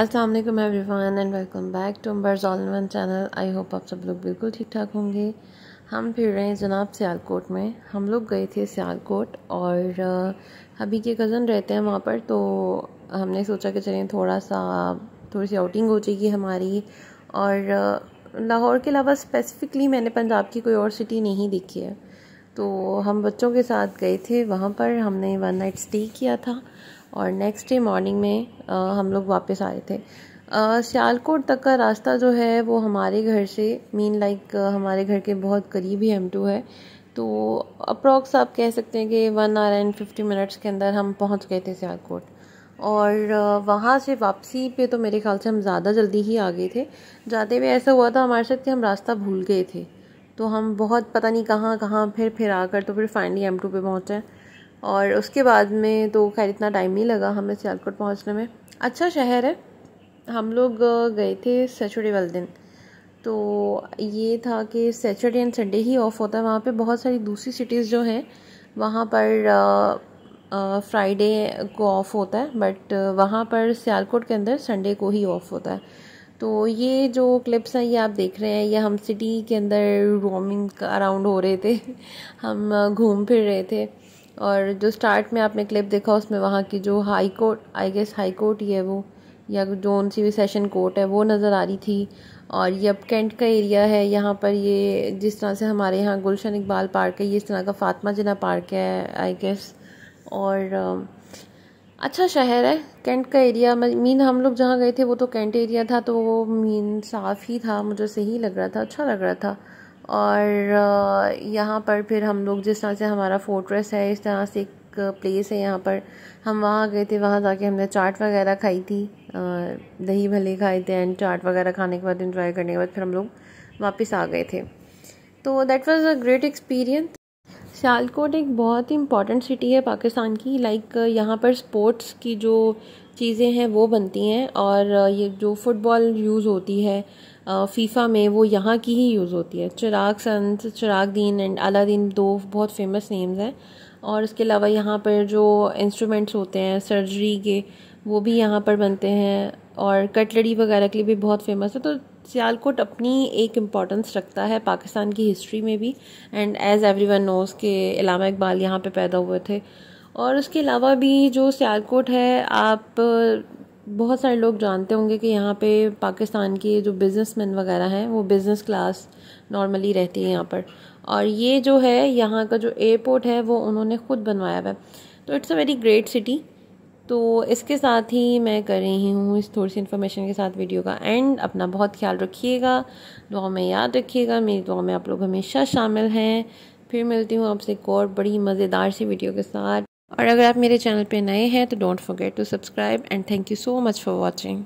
अस्सलाम वालेकुम everyone and welcome back to Amber's all one channel I hope आप सब लोग बिल्कुल ठीक ठाक होंगे हम फिर रहे हैं जनाब सियालकोट में हम लोग गए थे सियालकोट और अभी के कज़न रहते हैं वहाँ पर तो हमने सोचा कि चलें थोड़ा सा थोड़ी सी आउटिंग हो जाएगी हमारी और लाहौर के अलावा स्पेसिफ़िकली मैंने पंजाब की कोई और सिटी नहीं देखी है तो हम बच्चों के साथ गए थे वहाँ पर हमने वन नाइट स्टे किया था और नेक्स्ट डे मॉर्निंग में आ, हम लोग वापस आए थे सियालकोट तक का रास्ता जो है वो हमारे घर से मीन लाइक हमारे घर के बहुत करीब ही एम टू है तो अप्रॉक्स आप कह सकते हैं कि one hour and fifty minutes के अंदर हम पहुंच गए थे सियालकोट और वहाँ से वापसी पे तो मेरे ख्याल से हम ज़्यादा जल्दी ही आ गए थे जाते हुए ऐसा हुआ था हमारे साथ कि हम रास्ता भूल गए थे तो हम बहुत पता नहीं कहाँ कहाँ फिर फिर आकर तो फिर फाइनली एम टू पे पहुँचे और उसके बाद में तो खैर इतना टाइम नहीं लगा हमें सियालकोट पहुंचने में अच्छा शहर है हम लोग गए थे सैचरडे वाले दिन तो ये था कि सैचरडे एंड संडे ही ऑफ होता है वहाँ पे बहुत सारी दूसरी सिटीज़ जो हैं वहाँ पर फ्राइडे को ऑफ होता है बट वहाँ पर सियालकोट के अंदर संडे को ही ऑफ होता है तो ये जो क्लिप्स हैं ये आप देख रहे हैं ये हम सिटी के अंदर रोमिंग अराउंड हो रहे थे हम घूम फिर रहे थे और जो स्टार्ट में आपने क्लिप देखा उसमें वहाँ की जो high court I guess high court ही है वो या जो सी भी सेशन कोर्ट है वो नज़र आ रही थी और ये अब कैंट का एरिया है यहाँ पर ये जिस तरह से हमारे यहाँ गुलशन इकबाल पार्क है ये इस तरह का फातमा जना पार्क है आई गेस और अच्छा शहर है कैंट का एरिया मीन हम लोग जहाँ गए थे वो तो कैंट एरिया था तो वो मीन साफ़ ही था मुझे सही लग रहा था अच्छा लग रहा था और यहाँ पर फिर हम लोग जिस तरह से हमारा फोर्ट्रेस है इस तरह से एक प्लेस है यहाँ पर हम वहाँ गए थे वहाँ जाके हमने चाट वगैरह खाई थी दही भले खाए थे एंड चाट वगैरह खाने के बाद इन्जॉय करने के बाद फिर हम लोग वापस आ गए थे तो that was a great experience Sialkot एक बहुत ही इंपॉर्टेंट सिटी है पाकिस्तान की लाइक यहाँ पर स्पोर्ट्स की जो चीज़ें हैं वो बनती हैं और ये जो फुटबॉल यूज़ होती है फीफा में वो यहाँ की ही यूज़ होती है चिराग संत चिराग दीन एंड अला दीन दो बहुत फेमस नेम्स हैं और इसके अलावा यहाँ पर जो इंस्ट्रूमेंट्स होते हैं सर्जरी के वो भी यहाँ पर बनते हैं और कटलरी वगैरह के लिए भी बहुत फेमस है तो सियालकोट अपनी एक इम्पॉर्टेंस रखता है पाकिस्तान की हिस्ट्री में भी and as everyone knows के इलामा इकबाल यहाँ पे पैदा हुए थे और उसके अलावा भी जो सियालकोट है आप बहुत सारे लोग जानते होंगे कि यहाँ पे पाकिस्तान के जो बिज़नेसमैन वगैरह हैं वो बिज़नेस क्लास नॉर्मली रहती है यहाँ पर और ये जो है यहाँ का जो एयरपोर्ट है वो उन्होंने ख़ुद बनवाया हुआ है तो it's a very great city तो इसके साथ ही मैं कर रही हूँ इस थोड़ी सी इन्फॉर्मेशन के साथ वीडियो का एंड अपना बहुत ख्याल रखिएगा दुआ में याद रखिएगा मेरी दुआ में आप लोग हमेशा शामिल हैं फिर मिलती हूँ आपसे एक और बड़ी मज़ेदार सी वीडियो के साथ और अगर आप मेरे चैनल पे नए हैं तो don't forget to subscribe and thank you so much for watching